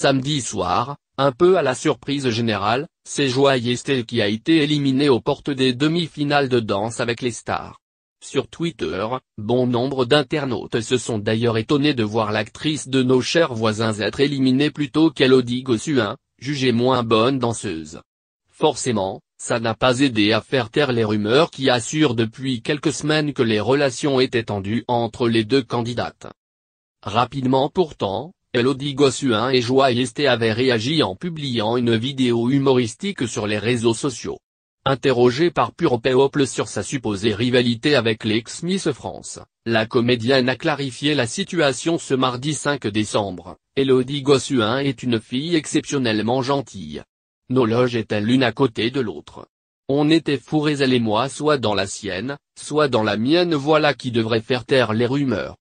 Samedi soir, un peu à la surprise générale, c'est Joy Estelle qui a été éliminée aux portes des demi-finales de Danse avec les stars. Sur Twitter, bon nombre d'internautes se sont d'ailleurs étonnés de voir l'actrice de nos chers voisins être éliminée plutôt qu'Elodie Gossuin, jugée moins bonne danseuse. Forcément, ça n'a pas aidé à faire taire les rumeurs qui assurent depuis quelques semaines que les relations étaient tendues entre les deux candidates. Rapidement pourtant, Elodie Gossuin et Joie Esté avaient réagi en publiant une vidéo humoristique sur les réseaux sociaux. Interrogée par Pure sur sa supposée rivalité avec l'ex Miss France, la comédienne a clarifié la situation ce mardi 5 décembre, Elodie Gossuin est une fille exceptionnellement gentille. Nos loges étaient l'une à côté de l'autre. On était fourrés elle et moi soit dans la sienne, soit dans la mienne voilà qui devrait faire taire les rumeurs.